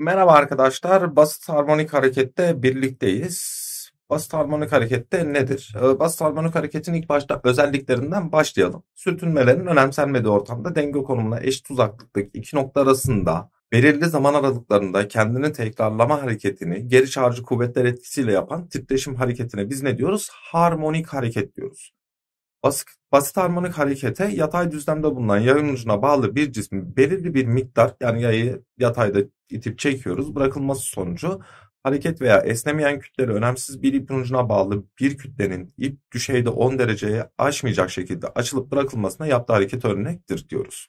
Merhaba arkadaşlar. Basit harmonik harekette birlikteyiz. Basit harmonik harekette nedir? Ee, basit harmonik hareketin ilk başta özelliklerinden başlayalım. Sürtünmelerin önemsenmediği ortamda denge konumuna eşit uzaklıktaki iki nokta arasında belirli zaman aralıklarında kendini tekrarlama hareketini geri çağrıcı kuvvetler etkisiyle yapan titreşim hareketine biz ne diyoruz? Harmonik hareket diyoruz. Basit, basit harmonik harekete yatay düzlemde bulunan yayın ucuna bağlı bir cismin belirli bir miktar yani yayı yatayda itip çekiyoruz. Bırakılması sonucu hareket veya esnemeyen kütleri önemsiz bir ip ucuna bağlı bir kütlenin ip düşeyde 10 dereceye aşmayacak şekilde açılıp bırakılmasına yaptığı hareket örnektir diyoruz.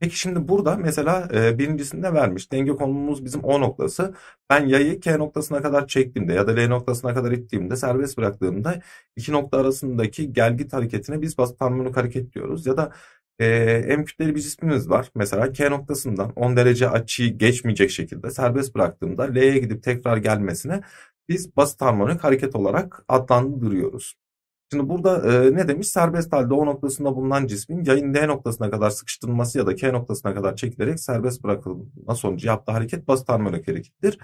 Peki şimdi burada mesela e, birincisinde vermiş denge konumumuz bizim O noktası. Ben yayı K noktasına kadar çektiğimde ya da L noktasına kadar ittiğimde serbest bıraktığımda iki nokta arasındaki gelgit hareketine biz basit harmonik hareket diyoruz. Ya da e, M kütleli bir cismimiz var. Mesela K noktasından 10 derece açıyı geçmeyecek şekilde serbest bıraktığımda L'ye gidip tekrar gelmesine biz basit harmonik hareket olarak adlandırıyoruz. Şimdi burada e, ne demiş? Serbest halde O noktasında bulunan cismin yayın D noktasına kadar sıkıştırılması ya da K noktasına kadar çekilerek serbest bırakılma sonucu yaptığı hareket basit harmonik harekettir.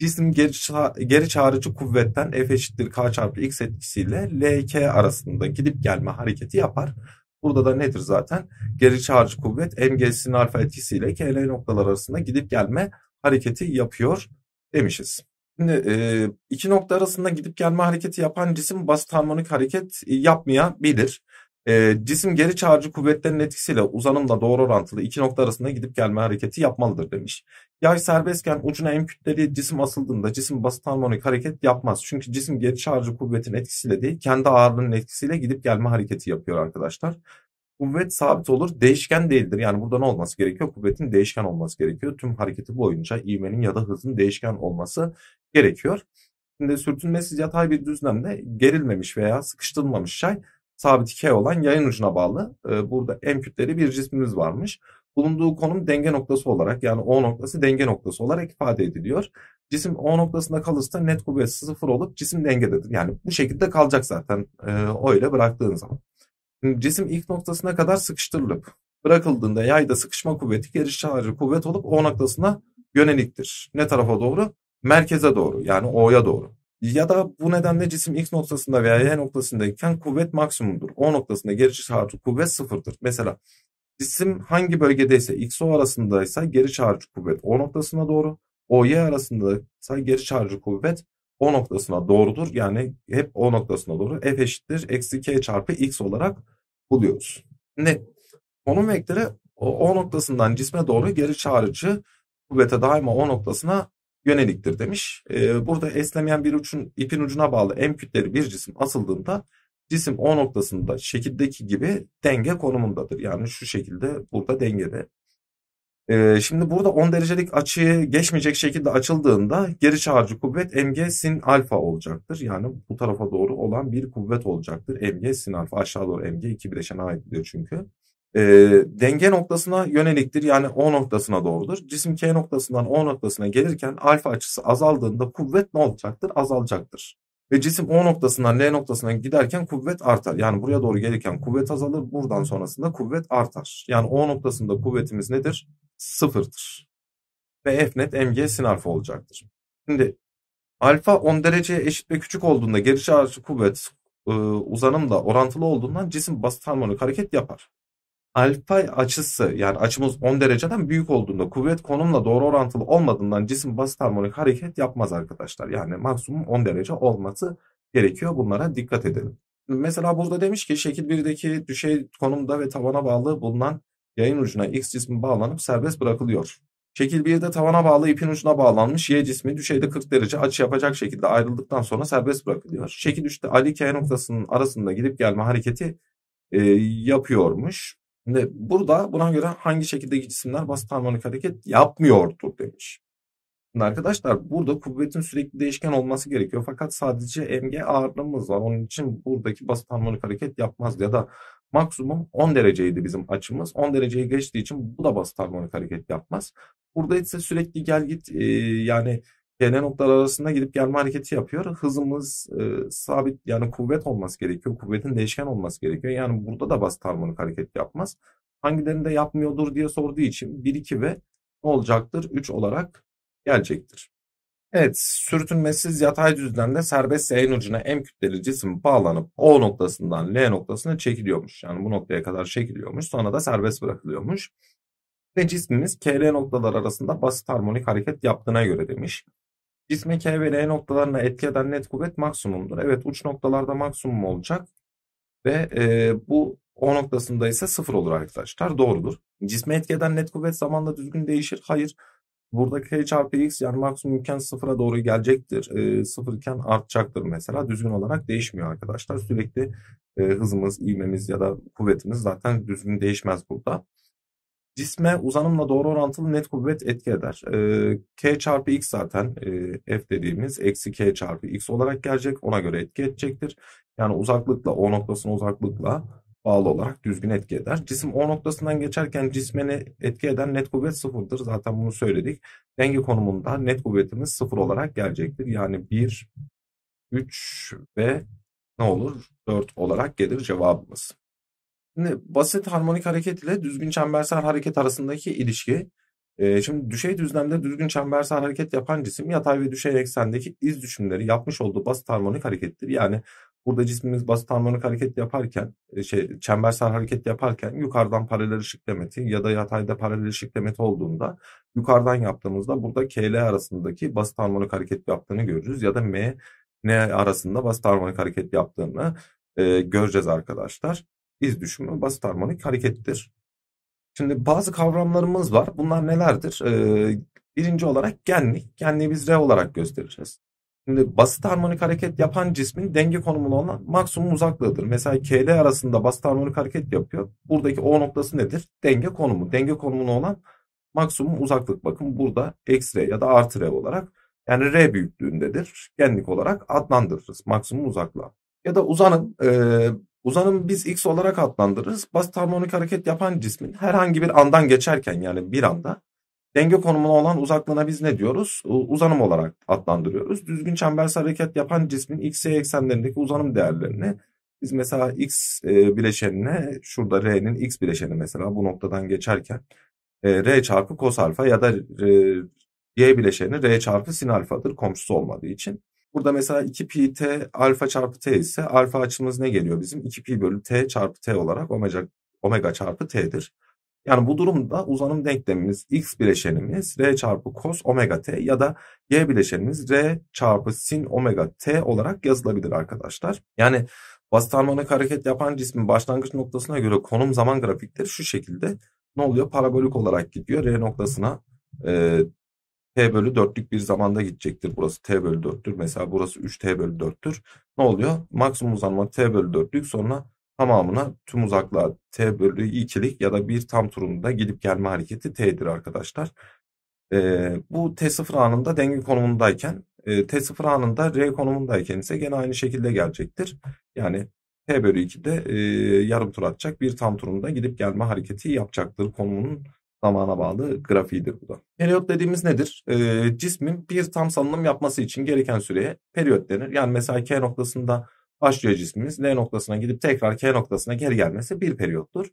Cisim geri, ça geri çağrıcı kuvvetten F eşittir K çarpı X etkisiyle L K arasında gidip gelme hareketi yapar. Burada da nedir zaten? Geri çağırıcı kuvvet MG'sinin alfa etkisiyle KL noktalar arasında gidip gelme hareketi yapıyor demişiz. Şimdi iki nokta arasında gidip gelme hareketi yapan cisim basit harmonik hareket yapmayabilir. E, cisim geri çağırıcı kuvvetlerin etkisiyle uzanımla doğru orantılı iki nokta arasında gidip gelme hareketi yapmalıdır demiş. Yay serbestken ucuna M kütleli cisim asıldığında cisim basit harmonik hareket yapmaz. Çünkü cisim geri çağırıcı kuvvetin etkisiyle değil kendi ağırlığının etkisiyle gidip gelme hareketi yapıyor arkadaşlar. Kuvvet sabit olur değişken değildir. Yani burada ne olması gerekiyor? Kuvvetin değişken olması gerekiyor. Tüm hareketi boyunca ivmenin ya da hızın değişken olması gerekiyor. Şimdi sürtünmesiz yatay bir düzlemde gerilmemiş veya sıkıştırılmamış yay sabit K olan yayın ucuna bağlı. E, burada M kütleli bir cismimiz varmış. Bulunduğu konum denge noktası olarak yani O noktası denge noktası olarak ifade ediliyor. Cisim O noktasında kalırsa net kuvvet sıfır olup cisim dengededir. Yani bu şekilde kalacak zaten e, O bıraktığın zaman. Şimdi cisim ilk noktasına kadar sıkıştırılıp bırakıldığında yayda sıkışma kuvveti geri çağırıcı kuvvet olup O noktasına yöneliktir. Ne tarafa doğru? Merkeze doğru yani O'ya doğru. Ya da bu nedenle cisim X noktasında veya Y noktasındayken kuvvet maksimumdur. O noktasında geri çarpı kuvvet sıfırdır. Mesela cisim hangi bölgedeyse X-O arasındaysa geri çarpı kuvvet O noktasına doğru. O-Y arasındaysa geri çarpı kuvvet O noktasına doğrudur. Yani hep O noktasına doğru. F eşittir. Eksi K çarpı X olarak buluyoruz. Net. Konum vektörü o, o noktasından cisme doğru geri çağrıcı kuvvete daima o noktasına yöneliktir demiş. E, burada eslemeyen bir uçun ipin ucuna bağlı M kütleli bir cisim asıldığında cisim O noktasında şekildeki gibi denge konumundadır. Yani şu şekilde burada dengede. E, şimdi burada 10 derecelik açıyı geçmeyecek şekilde açıldığında geri çağırıcı kuvvet mg sin alfa olacaktır. Yani bu tarafa doğru olan bir kuvvet olacaktır. mg sin alfa aşağı doğru mg 2 bileşene ait diyor çünkü e, denge noktasına yöneliktir yani O noktasına doğrudur. Cisim K noktasından O noktasına gelirken alfa açısı azaldığında kuvvet ne olacaktır? Azalacaktır. Ve cisim O noktasından L noktasına giderken kuvvet artar. Yani buraya doğru gelirken kuvvet azalır. Buradan sonrasında kuvvet artar. Yani O noktasında kuvvetimiz nedir? Sıfırdır. Ve F net MG sin alfa olacaktır. Şimdi alfa 10 dereceye eşit ve küçük olduğunda geri çağrıcı kuvvet e, da orantılı olduğundan cisim basit harmonik hareket yapar alfa açısı yani açımız 10 dereceden büyük olduğunda kuvvet konumla doğru orantılı olmadığından cisim basit harmonik hareket yapmaz arkadaşlar. Yani maksimum 10 derece olması gerekiyor. Bunlara dikkat edelim. Mesela burada demiş ki şekil 1'deki düşey konumda ve tavana bağlı bulunan yayın ucuna X cismi bağlanıp serbest bırakılıyor. Şekil 1'de tavana bağlı ipin ucuna bağlanmış Y cismi düşeyde 40 derece açı yapacak şekilde ayrıldıktan sonra serbest bırakılıyor. Şekil 3'te Ali K noktasının arasında gidip gelme hareketi e, yapıyormuş. Şimdi burada buna göre hangi şekilde cisimler basit harmonik hareket yapmıyordur demiş. Şimdi arkadaşlar burada kuvvetin sürekli değişken olması gerekiyor. Fakat sadece mg ağırlığımız var. Onun için buradaki basit harmonik hareket yapmaz ya da maksimum 10 dereceydi bizim açımız. 10 dereceye geçtiği için bu da basit harmonik hareket yapmaz. Burada ise sürekli gel git e, yani DN noktalar arasında gidip gelme hareketi yapıyor. Hızımız e, sabit yani kuvvet olması gerekiyor. Kuvvetin değişken olması gerekiyor. Yani burada da basit harmonik hareket yapmaz. Hangilerinde yapmıyordur diye sorduğu için 1, 2 ve ne olacaktır? 3 olarak gelecektir. Evet, sürtünmesiz yatay düzlemde serbest yayın ucuna M kütleli cisim bağlanıp O noktasından L noktasına çekiliyormuş. Yani bu noktaya kadar çekiliyormuş. Sonra da serbest bırakılıyormuş. Ve cismimiz KL noktalar arasında basit harmonik hareket yaptığına göre demiş. Cisme K ve N noktalarına etki eden net kuvvet maksimumdur. Evet uç noktalarda maksimum olacak. Ve e, bu o noktasında ise sıfır olur arkadaşlar. Doğrudur. Cisme etki eden net kuvvet zamanla düzgün değişir. Hayır. Buradaki K çarpı X yani maksimum iken sıfıra doğru gelecektir. E, sıfır iken artacaktır mesela. Düzgün olarak değişmiyor arkadaşlar. Sürekli e, hızımız, ivmemiz ya da kuvvetimiz zaten düzgün değişmez burada cisme uzanımla doğru orantılı net kuvvet etki eder. E, K çarpı X zaten e, F dediğimiz eksi K çarpı X olarak gelecek. Ona göre etki edecektir. Yani uzaklıkla O noktasının uzaklıkla bağlı olarak düzgün etki eder. Cisim O noktasından geçerken cismeni etki eden net kuvvet sıfırdır. Zaten bunu söyledik. Denge konumunda net kuvvetimiz sıfır olarak gelecektir. Yani 1, 3 ve ne olur? 4 olarak gelir cevabımız basit harmonik hareket ile düzgün çembersel hareket arasındaki ilişki. E, şimdi düşey düzlemde düzgün çembersel hareket yapan cisim yatay ve düşey eksendeki iz düşümleri yapmış olduğu basit harmonik harekettir. Yani burada cismimiz basit harmonik hareket yaparken, e, şey, çembersel hareket yaparken yukarıdan paralel ışık demeti ya da yatayda paralel ışık demeti olduğunda yukarıdan yaptığımızda burada KL arasındaki basit harmonik hareket yaptığını görürüz ya da M N arasında basit harmonik hareket yaptığını e, göreceğiz arkadaşlar iz düşümü basit harmonik harekettir. Şimdi bazı kavramlarımız var. Bunlar nelerdir? Ee, birinci olarak genlik. Genliği biz R olarak göstereceğiz. Şimdi basit harmonik hareket yapan cismin denge konumuna olan maksimum uzaklığıdır. Mesela KD arasında basit harmonik hareket yapıyor. Buradaki O noktası nedir? Denge konumu. Denge konumuna olan maksimum uzaklık. Bakın burada X R ya da artı R olarak yani R büyüklüğündedir. Genlik olarak adlandırırız maksimum uzaklığa. Ya da uzanın e, Uzanımı biz x olarak adlandırırız. Basit harmonik hareket yapan cismin herhangi bir andan geçerken yani bir anda denge konumuna olan uzaklığına biz ne diyoruz? Uzanım olarak adlandırıyoruz. Düzgün çembersel hareket yapan cismin x, y eksenlerindeki uzanım değerlerini biz mesela x e, bileşenine şurada r'nin x bileşeni mesela bu noktadan geçerken e, r çarpı kos alfa ya da e, y bileşeni r çarpı sin alfadır komşusu olmadığı için. Burada mesela 2 pi t alfa çarpı t ise alfa açımız ne geliyor bizim? 2 pi bölü t çarpı t olarak omega, omega çarpı t'dir. Yani bu durumda uzanım denklemimiz x bileşenimiz r çarpı cos omega t ya da y bileşenimiz r çarpı sin omega t olarak yazılabilir arkadaşlar. Yani basit harmonik hareket yapan cismin başlangıç noktasına göre konum zaman grafikleri şu şekilde ne oluyor? Parabolik olarak gidiyor r noktasına e, t bölü 4'lük bir zamanda gidecektir. Burası t bölü 4'tür. Mesela burası 3t bölü 4'tür. Ne oluyor? Maksimum uzanma t bölü 4'lük sonra tamamına tüm uzaklığa t bölü 2'lik ya da bir tam turunda gidip gelme hareketi t'dir arkadaşlar. Ee, bu t0 anında denge konumundayken e, t0 anında r konumundayken ise gene aynı şekilde gelecektir. Yani t bölü 2'de e, yarım tur atacak bir tam turunda gidip gelme hareketi yapacaktır konumunun zamana bağlı grafiğidir bu da. Periyot dediğimiz nedir? E, cismin bir tam salınım yapması için gereken süreye periyot denir. Yani mesela K noktasında başlıyor cismimiz. N noktasına gidip tekrar K noktasına geri gelmesi bir periyottur.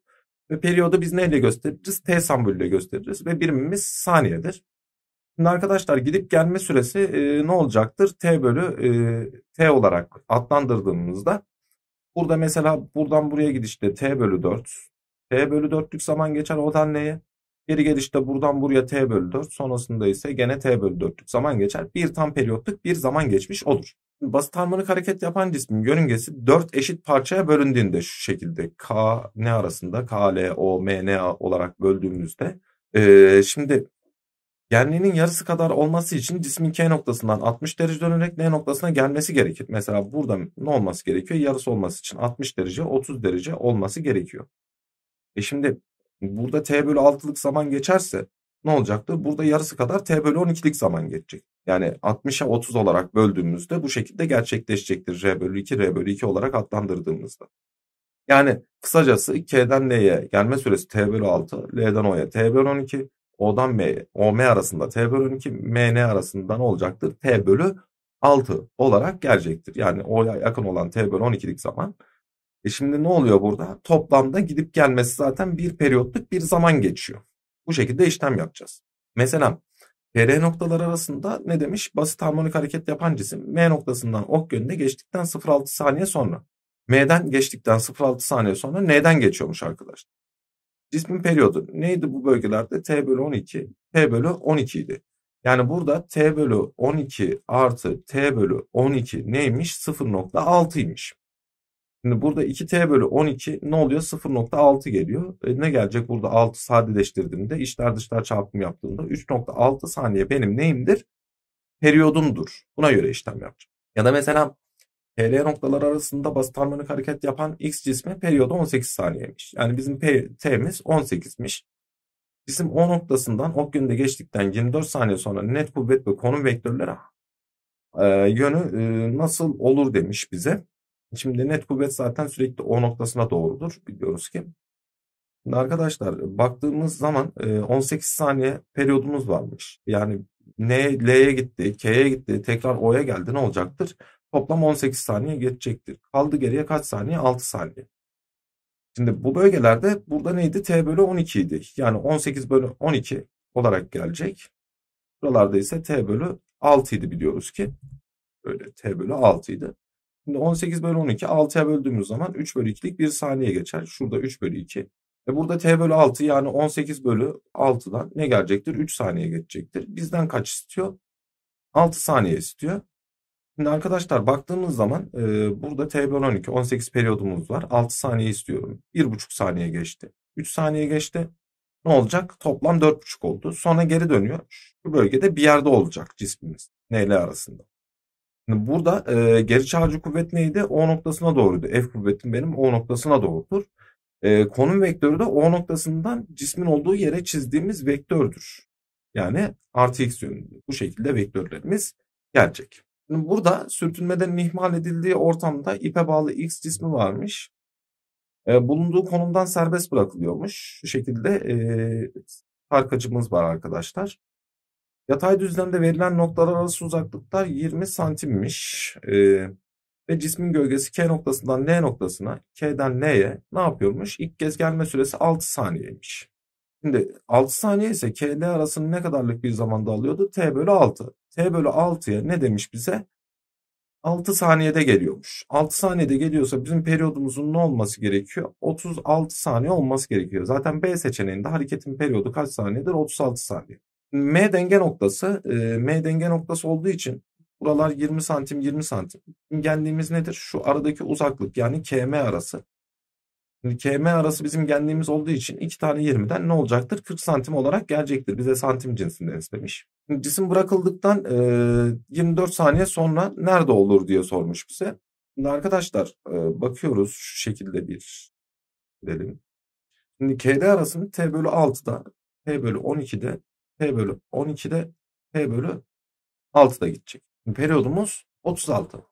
Ve periyodu biz neyle gösteririz? T sembolüyle gösteririz ve birimimiz saniyedir. Şimdi arkadaşlar gidip gelme süresi e, ne olacaktır? T bölü e, T olarak adlandırdığımızda burada mesela buradan buraya gidişte T bölü 4. T bölü 4'lük zaman geçer oradan neye? Geri gelişte buradan buraya t bölü 4 sonrasında ise gene t bölü 4'lük zaman geçer. Bir tam periyotluk bir zaman geçmiş olur. Basit harmonik hareket yapan cismin yörüngesi 4 eşit parçaya bölündüğünde şu şekilde K ne arasında K, L, O, M, N olarak böldüğümüzde ee, şimdi Genliğinin yarısı kadar olması için cismin K noktasından 60 derece dönerek N noktasına gelmesi gerekir. Mesela burada ne olması gerekiyor? Yarısı olması için 60 derece 30 derece olması gerekiyor. E şimdi Burada t bölü 6'lık zaman geçerse ne olacaktı? Burada yarısı kadar t bölü 12'lik zaman geçecek. Yani 60'a 30 olarak böldüğümüzde bu şekilde gerçekleşecektir. R bölü 2, R bölü 2 olarak adlandırdığımızda. Yani kısacası K'den L'ye gelme süresi T bölü 6, L'den O'ya T bölü 12, O'dan M'ye, OM arasında T bölü 12, MN arasında ne olacaktır? T bölü 6 olarak gelecektir. Yani O'ya yakın olan T bölü 12'lik zaman e şimdi ne oluyor burada? Toplamda gidip gelmesi zaten bir periyotluk bir zaman geçiyor. Bu şekilde işlem yapacağız. Mesela PR noktalar arasında ne demiş? Basit harmonik hareket yapan cisim M noktasından ok yönünde geçtikten 0.6 saniye sonra. M'den geçtikten 0.6 saniye sonra N'den geçiyormuş arkadaşlar. Cismin periyodu neydi bu bölgelerde? T bölü 12, T bölü 12 idi. Yani burada T bölü 12 artı T bölü 12 neymiş? 0.6'ymış. Şimdi burada 2t bölü 12 ne oluyor? 0.6 geliyor. E ne gelecek burada 6 sadeleştirdiğimde işler dışlar çarpım yaptığımda 3.6 saniye benim neyimdir? Periyodumdur. Buna göre işlem yapacağım. Ya da mesela TL noktalar arasında basit harmonik hareket yapan X cismi periyodu 18 saniyeymiş. Yani bizim P, T'miz 18'miş. Cisim O noktasından ok yönünde geçtikten 24 saniye sonra net kuvvet ve konum vektörleri e, yönü e, nasıl olur demiş bize. Şimdi net kuvvet zaten sürekli o noktasına doğrudur biliyoruz ki. Şimdi arkadaşlar baktığımız zaman 18 saniye periyodumuz varmış. Yani N L'ye gitti, K'ye gitti, tekrar O'ya geldi ne olacaktır? Toplam 18 saniye geçecektir. Kaldı geriye kaç saniye? 6 saniye. Şimdi bu bölgelerde burada neydi? T bölü 12 idi. Yani 18 bölü 12 olarak gelecek. Buralarda ise T bölü 6 idi biliyoruz ki. Böyle T bölü 6 idi. Şimdi 18 bölü 12 6'ya böldüğümüz zaman 3 bölü 2'lik bir saniye geçer. Şurada 3 bölü 2. Ve burada t bölü 6 yani 18 bölü 6'dan ne gelecektir? 3 saniye geçecektir. Bizden kaç istiyor? 6 saniye istiyor. Şimdi arkadaşlar baktığımız zaman e, burada t bölü 12 18 periyodumuz var. 6 saniye istiyorum. 1,5 saniye geçti. 3 saniye geçti. Ne olacak? Toplam 4,5 oldu. Sonra geri dönüyor. Şu bölgede bir yerde olacak cismimiz. N ile arasında. Şimdi burada e, geri çağırıcı kuvvet neydi? O noktasına doğruydu. F kuvvetim benim O noktasına doğrudur. E, konum vektörü de O noktasından cismin olduğu yere çizdiğimiz vektördür. Yani artı x yönünde. Bu şekilde vektörlerimiz gelecek. Şimdi burada sürtünmeden ihmal edildiği ortamda ipe bağlı x cismi varmış. E, bulunduğu konumdan serbest bırakılıyormuş. Şu şekilde e, parkacımız var arkadaşlar. Yatay düzlemde verilen noktalar arası uzaklıklar 20 santimmiş. Ee, ve cismin gölgesi K noktasından N noktasına, K'den N'ye ne yapıyormuş? İlk kez gelme süresi 6 saniyeymiş. Şimdi 6 saniye ise KD arasını ne kadarlık bir zamanda alıyordu? T bölü 6. T bölü 6'ya ne demiş bize? 6 saniyede geliyormuş. 6 saniyede geliyorsa bizim periyodumuzun ne olması gerekiyor? 36 saniye olması gerekiyor. Zaten B seçeneğinde hareketin periyodu kaç saniyedir? 36 saniye. M denge noktası. M denge noktası olduğu için buralar 20 santim 20 santim. Genliğimiz nedir? Şu aradaki uzaklık yani KM arası. Şimdi KM arası bizim genliğimiz olduğu için iki tane 20'den ne olacaktır? 40 santim olarak gelecektir. Bize santim cinsinden istemiş. cisim bırakıldıktan 24 saniye sonra nerede olur diye sormuş bize. Şimdi arkadaşlar bakıyoruz şu şekilde bir dedim. Şimdi KD arasını T bölü 6'da T bölü 12'de P bölü 12'de P bölü 6'da gidecek. Şimdi periyodumuz 36.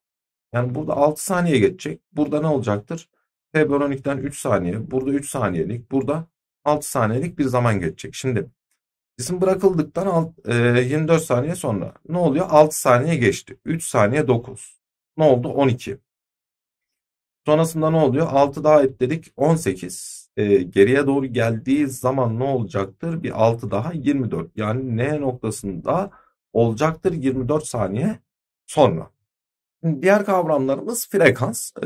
Yani burada 6 saniye geçecek. Burada ne olacaktır? P bölü 12'den 3 saniye. Burada 3 saniyelik. Burada 6 saniyelik bir zaman geçecek. Şimdi cisim bırakıldıktan alt, e, 24 saniye sonra ne oluyor? 6 saniye geçti. 3 saniye 9. Ne oldu? 12. Sonrasında ne oluyor? 6 daha ekledik. 18. E, geriye doğru geldiği zaman ne olacaktır? Bir 6 daha 24. Yani N noktasında olacaktır 24 saniye sonra. Diğer kavramlarımız frekans. E,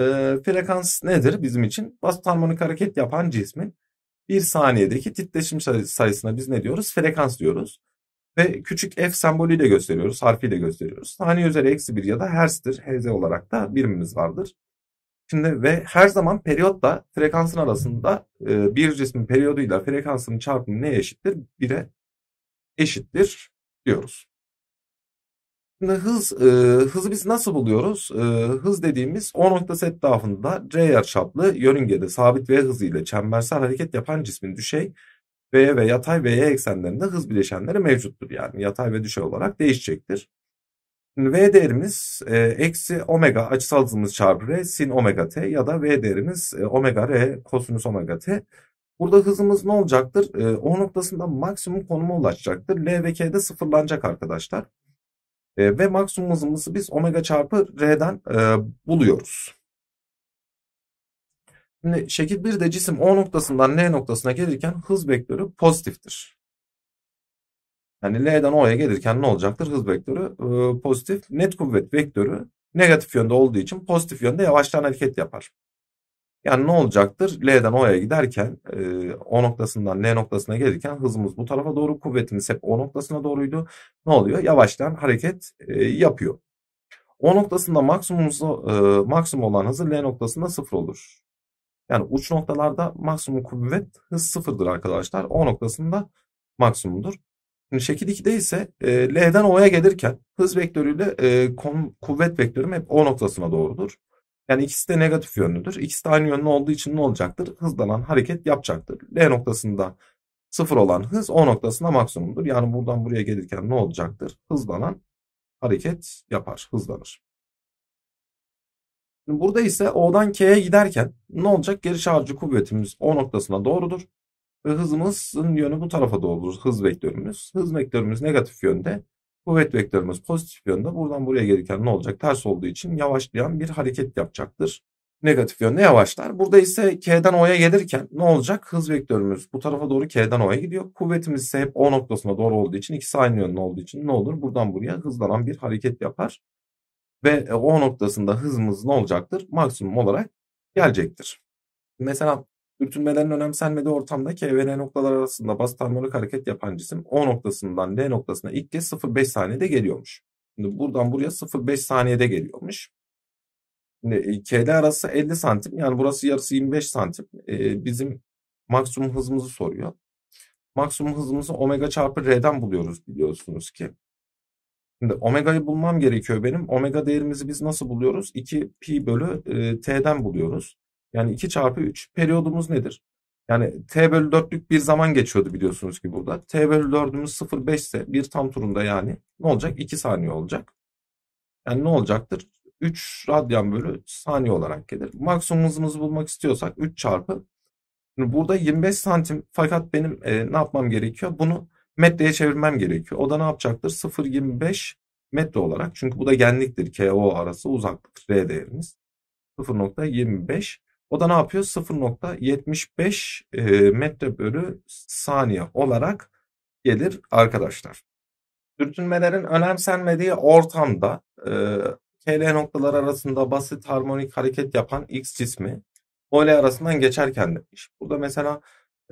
frekans nedir bizim için? Basit harmonik hareket yapan cismin bir saniyedeki titreşim sayısına biz ne diyoruz? Frekans diyoruz. Ve küçük f sembolüyle gösteriyoruz, harfiyle gösteriyoruz. Saniye üzeri eksi bir ya da hertz'tir. Hz olarak da birimimiz vardır. Şimdi ve her zaman periyotla frekansın arasında e, bir cismin periyoduyla frekansının çarpımı neye eşittir? 1'e eşittir diyoruz. Şimdi hız, e, hızı biz nasıl buluyoruz? E, hız dediğimiz o noktası etrafında C yarıçaplı yörüngede sabit V hızıyla çembersel hareket yapan cismin düşey V ve yatay V'ye eksenlerinde hız bileşenleri mevcuttur. Yani yatay ve düşey olarak değişecektir. V değerimiz e, eksi omega açısal hızımız çarpı R sin omega t ya da V değerimiz e, omega R kosinüs omega t. Burada hızımız ne olacaktır? E, o noktasında maksimum konuma ulaşacaktır. L ve K'de sıfırlanacak arkadaşlar. E, ve maksimum hızımızı biz omega çarpı R'den e, buluyoruz. Şimdi şekil 1'de cisim O noktasından N noktasına gelirken hız vektörü pozitiftir. Yani L'den O'ya gelirken ne olacaktır? Hız vektörü e, pozitif. Net kuvvet vektörü negatif yönde olduğu için pozitif yönde yavaştan hareket yapar. Yani ne olacaktır? L'den O'ya giderken e, O noktasından L noktasına gelirken hızımız bu tarafa doğru kuvvetimiz hep O noktasına doğruydu. Ne oluyor? Yavaştan hareket e, yapıyor. O noktasında maksimum, e, maksimum olan hızı L noktasında sıfır olur. Yani uç noktalarda maksimum kuvvet hız sıfırdır arkadaşlar. O noktasında maksimumdur. Şimdi şekil 2'de ise e, L'den O'ya gelirken hız vektörüyle e, kon, kuvvet vektörüm hep O noktasına doğrudur. Yani ikisi de negatif yönlüdür. İkisi de aynı yönlü olduğu için ne olacaktır? Hızlanan hareket yapacaktır. L noktasında sıfır olan hız O noktasında maksimumdur. Yani buradan buraya gelirken ne olacaktır? Hızlanan hareket yapar, hızlanır. Şimdi burada ise O'dan K'ye giderken ne olacak? Geri şarjı kuvvetimiz O noktasına doğrudur. Ve hızımızın yönü bu tarafa doğru hız vektörümüz. Hız vektörümüz negatif yönde. Kuvvet vektörümüz pozitif yönde. Buradan buraya gelirken ne olacak? Ters olduğu için yavaşlayan bir hareket yapacaktır. Negatif yönde yavaşlar. Burada ise K'den O'ya gelirken ne olacak? Hız vektörümüz bu tarafa doğru K'den O'ya gidiyor. Kuvvetimiz ise hep O noktasına doğru olduğu için ikisi aynı yönde olduğu için ne olur? Buradan buraya hızlanan bir hareket yapar. Ve e, O noktasında hızımız ne olacaktır? Maksimum olarak gelecektir. Mesela Dürtünmelerin önemsenmediği ortamda K ve N noktalar arasında bas termolik hareket yapan cisim O noktasından D noktasına ilk kez 0,5 saniyede geliyormuş. Şimdi buradan buraya 0,5 saniyede geliyormuş. Şimdi K'de arası 50 santim yani burası yarısı 25 santim. Ee, bizim maksimum hızımızı soruyor. Maksimum hızımızı omega çarpı R'den buluyoruz biliyorsunuz ki. Şimdi omega'yı bulmam gerekiyor benim. Omega değerimizi biz nasıl buluyoruz? 2 pi bölü e, t'den buluyoruz. Yani 2 çarpı 3 periyodumuz nedir? Yani t bölü 4'lük bir zaman geçiyordu biliyorsunuz ki burada. t bölü 4'ümüz 0,5 ise bir tam turunda yani ne olacak? 2 saniye olacak. Yani ne olacaktır? 3 radyan bölü saniye olarak gelir. Maksimum hızımızı bulmak istiyorsak 3 çarpı. Şimdi burada 25 santim fakat benim e, ne yapmam gerekiyor? Bunu metreye çevirmem gerekiyor. O da ne yapacaktır? 0,25 metre olarak. Çünkü bu da genliktir. KO arası uzaklık R değerimiz. 0,25 o da ne yapıyor? 0.75 e, metre bölü saniye olarak gelir arkadaşlar. Sürtünmelerin önemsenmediği ortamda e, KL noktalar arasında basit harmonik hareket yapan X cismi OL arasından geçerken demiş. Burada mesela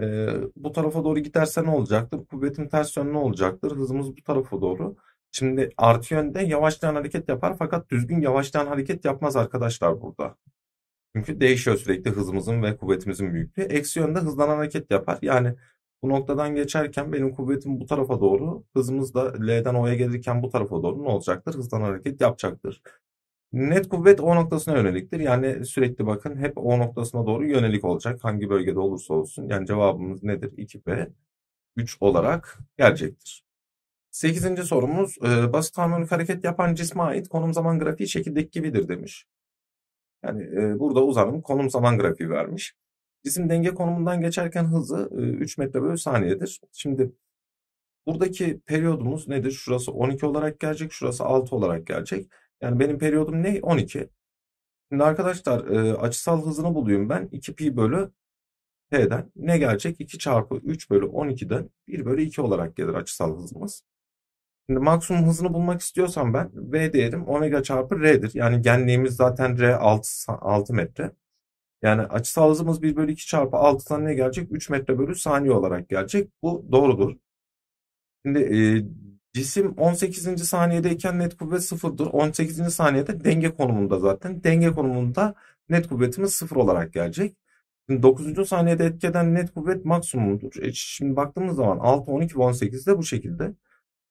e, bu tarafa doğru giderse ne olacaktır? Kuvvetin ters yönü ne olacaktır? Hızımız bu tarafa doğru. Şimdi artı yönde yavaşlayan hareket yapar fakat düzgün yavaşlayan hareket yapmaz arkadaşlar burada. Çünkü değişiyor sürekli hızımızın ve kuvvetimizin büyüklüğü. Eksi yönde hızlanan hareket yapar. Yani bu noktadan geçerken benim kuvvetim bu tarafa doğru, hızımız da L'den O'ya gelirken bu tarafa doğru ne olacaktır? Hızlanan hareket yapacaktır. Net kuvvet O noktasına yöneliktir. Yani sürekli bakın hep O noktasına doğru yönelik olacak. Hangi bölgede olursa olsun. Yani cevabımız nedir? 2 ve 3 olarak gelecektir. Sekizinci sorumuz e, basit harmonik hareket yapan cisme ait konum zaman grafiği şekildeki gibidir demiş. Yani e, burada uzanım konum zaman grafiği vermiş. Cisim denge konumundan geçerken hızı e, 3 metre bölü saniyedir. Şimdi buradaki periyodumuz nedir? Şurası 12 olarak gelecek, şurası 6 olarak gelecek. Yani benim periyodum ne? 12. Şimdi arkadaşlar e, açısal hızını bulayım ben. 2 pi bölü T'den ne gelecek? 2 çarpı 3 bölü 12'den 1 bölü 2 olarak gelir açısal hızımız. Şimdi maksimum hızını bulmak istiyorsam ben V diyelim omega çarpı R'dir. Yani genliğimiz zaten R 6, 6 metre. Yani açısal hızımız 1 bölü 2 çarpı 6'dan ne gelecek? 3 metre bölü saniye olarak gelecek. Bu doğrudur. Şimdi e, cisim 18. saniyedeyken net kuvvet sıfırdır. 18. saniyede denge konumunda zaten. Denge konumunda net kuvvetimiz sıfır olarak gelecek. Şimdi 9. saniyede etkeden net kuvvet maksimumdur. E, şimdi baktığımız zaman 6, 12 ve 18 de bu şekilde.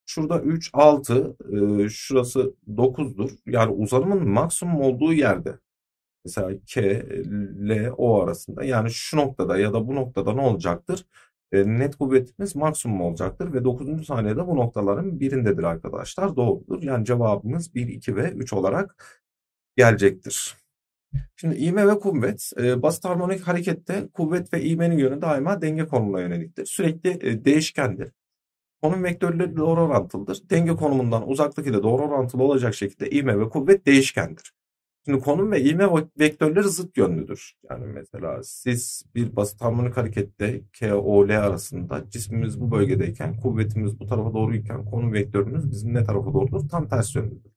Şurada 3, 6, e, şurası 9'dur. Yani uzanımın maksimum olduğu yerde. Mesela K, L, O arasında. Yani şu noktada ya da bu noktada ne olacaktır? E, net kuvvetimiz maksimum olacaktır. Ve 9. saniyede bu noktaların birindedir arkadaşlar. Doğrudur. Yani cevabımız 1, 2 ve 3 olarak gelecektir. Şimdi iğme ve kuvvet, e, basit harmonik harekette kuvvet ve iğmenin yönü daima denge konumuna yöneliktir. Sürekli e, değişkendir. Konum vektörleri doğru orantılıdır. Denge konumundan uzaklık ile doğru orantılı olacak şekilde ivme ve kuvvet değişkendir. Şimdi konum ve ivme vektörleri zıt yönlüdür. Yani mesela siz bir basit harmonik harekette K, O, L arasında cismimiz bu bölgedeyken, kuvvetimiz bu tarafa doğruyken konum vektörümüz bizim ne tarafa doğrudur? Tam ters yönlüdür.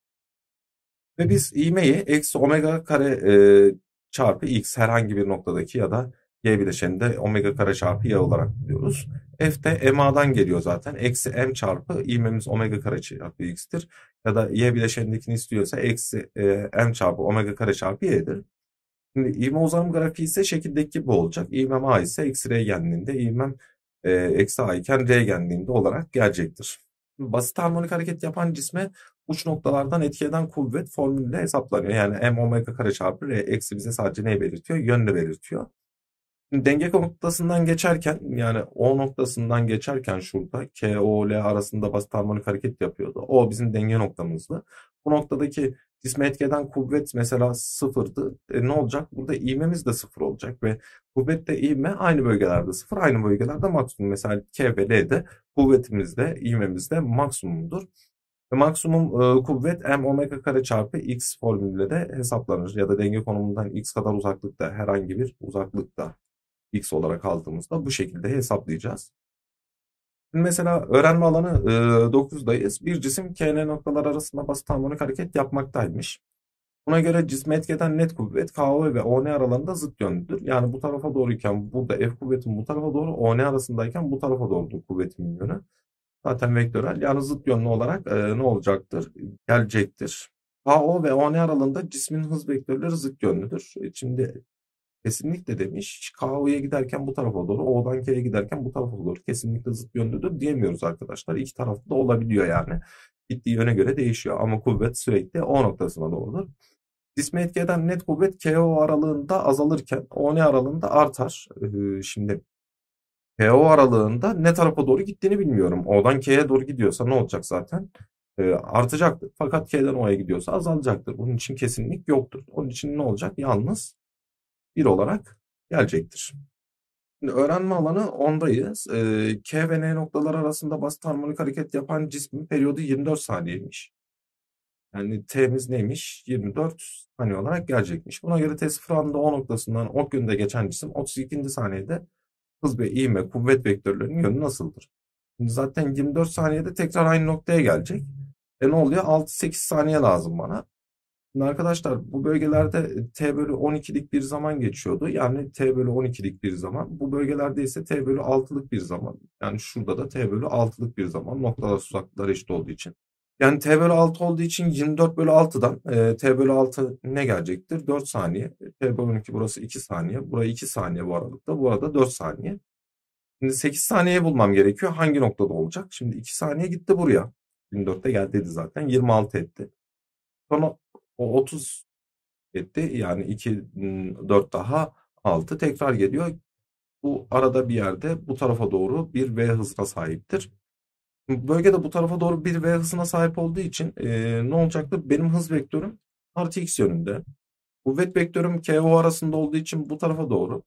Ve biz ivmeyi eksi omega kare e, çarpı x herhangi bir noktadaki ya da y bileşeninde omega kare çarpı y olarak biliyoruz. F de MA'dan geliyor zaten. Eksi M çarpı İ'memiz omega kare çarpı X'tir. Ya da Y bileşenindekini istiyorsa eksi e, M çarpı omega kare çarpı Y'dir. Şimdi ivme uzanım grafiği ise şekildeki gibi olacak. İvmem A ise eksi R genliğinde, ivmem e, eksi A iken R genliğinde olarak gelecektir. Basit harmonik hareket yapan cisme uç noktalardan etki eden kuvvet formülüyle hesaplanıyor. Yani m omega kare çarpı r eksi bize sadece neyi belirtiyor? Yönünü belirtiyor denge noktasından geçerken yani O noktasından geçerken şurada K, O, L arasında basit harmonik hareket yapıyordu. O bizim denge noktamızdı. Bu noktadaki cisme etkeden kuvvet mesela sıfırdı. E ne olacak? Burada ivmemiz de sıfır olacak ve kuvvet de ivme aynı bölgelerde sıfır, aynı bölgelerde maksimum. Mesela K ve L'de kuvvetimizde, ivmemizde maksimumdur. Ve maksimum e, kuvvet m omega kare çarpı x formülüyle de hesaplanır. Ya da denge konumundan x kadar uzaklıkta herhangi bir uzaklıkta x olarak aldığımızda bu şekilde hesaplayacağız. mesela öğrenme alanı e, 9'dayız. Bir cisim KN noktalar arasında basit harmonik hareket yapmaktaymış. Buna göre cisme etkeden net kuvvet KO ve ON aralarında zıt yönlüdür. Yani bu tarafa doğruyken burada F kuvvetin bu tarafa doğru ON arasındayken bu tarafa doğru kuvvetin yönü. Zaten vektörel yani zıt yönlü olarak e, ne olacaktır? Gelecektir. KO ve ON aralığında cismin hız vektörleri zıt yönlüdür. E, şimdi Kesinlikle demiş. K'ya giderken bu tarafa doğru, O'dan K'ye giderken bu tarafa doğru. Kesinlikle zıt yönlüdür diyemiyoruz arkadaşlar. İki tarafta da olabiliyor yani. Gittiği yöne göre değişiyor ama kuvvet sürekli O noktasına doğrudur. Cisme etki eden net kuvvet KO aralığında azalırken ON aralığında artar. Ee, şimdi PO aralığında ne tarafa doğru gittiğini bilmiyorum. O'dan K'ye doğru gidiyorsa ne olacak zaten? Ee, artacaktır. Fakat K'den O'ya gidiyorsa azalacaktır. Bunun için kesinlik yoktur. Onun için ne olacak? Yalnız bir olarak gelecektir. Şimdi öğrenme alanı ondayız. E, K ve N noktalar arasında basit harmonik hareket yapan cismin periyodu 24 saniyeymiş. Yani T'miz neymiş? 24 saniye olarak gelecekmiş. Buna göre T0 anda O noktasından O yönünde geçen cisim 32. saniyede hız ve iğme, kuvvet vektörlerinin yönü nasıldır? Şimdi zaten 24 saniyede tekrar aynı noktaya gelecek. E ne oluyor? 6-8 saniye lazım bana. Şimdi arkadaşlar bu bölgelerde e, t bölü 12'lik bir zaman geçiyordu. Yani t bölü 12'lik bir zaman. Bu bölgelerde ise t bölü 6'lık bir zaman. Yani şurada da t bölü 6'lık bir zaman. Noktalar uzaklıklar eşit olduğu için. Yani t bölü 6 olduğu için 24 bölü 6'dan e, t bölü 6 ne gelecektir? 4 saniye. E, t bölü 12 burası 2 saniye. Burası 2 saniye bu aralıkta. Bu arada 4 saniye. Şimdi 8 saniye bulmam gerekiyor. Hangi noktada olacak? Şimdi 2 saniye gitti buraya. 24'te geldiydi zaten. 26 etti. Sonra o 30 etti. Yani 2 4 daha 6 tekrar geliyor. Bu arada bir yerde bu tarafa doğru bir V hızına sahiptir. Bölgede bu tarafa doğru bir V hızına sahip olduğu için e, ne olacaktır? Benim hız vektörüm artı x yönünde. Kuvvet vektörüm KO arasında olduğu için bu tarafa doğru.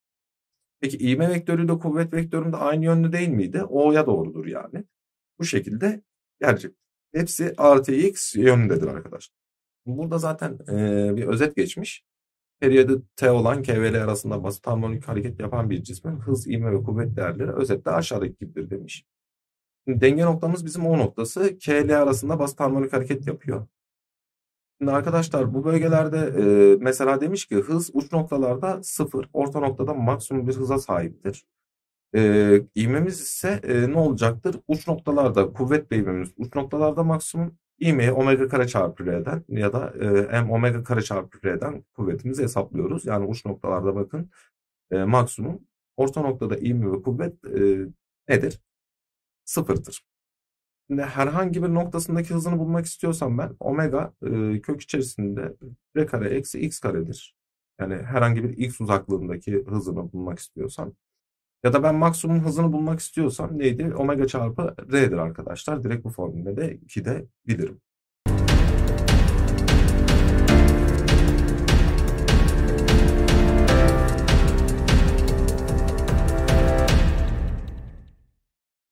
Peki iğme vektörüyle kuvvet vektörüm de aynı yönlü değil miydi? O'ya doğrudur yani. Bu şekilde gelecek. Hepsi artı x yönündedir arkadaşlar. Burada zaten e, bir özet geçmiş. Periyodu T olan KVL arasında basit harmonik hareket yapan bir cismin hız, ivme ve kuvvet değerleri özetle aşağıdaki gibidir demiş. Şimdi denge noktamız bizim o noktası. KL arasında basit harmonik hareket yapıyor. Şimdi arkadaşlar bu bölgelerde e, mesela demiş ki hız uç noktalarda sıfır, orta noktada maksimum bir hıza sahiptir. E, ivmemiz ise e, ne olacaktır? Uç noktalarda kuvvet ve uç noktalarda maksimum, İğmeyi e omega kare çarpı r'den ya da e, m omega kare çarpı r'den kuvvetimizi hesaplıyoruz. Yani uç noktalarda bakın e, maksimum. Orta noktada ivme ve kuvvet e, nedir? Sıfırdır. Şimdi herhangi bir noktasındaki hızını bulmak istiyorsam ben omega e, kök içerisinde r kare eksi x karedir. Yani herhangi bir x uzaklığındaki hızını bulmak istiyorsam ya da ben maksimum hızını bulmak istiyorsam neydi? Omega çarpı R'dir arkadaşlar. Direkt bu formülde de 2 de bilirim.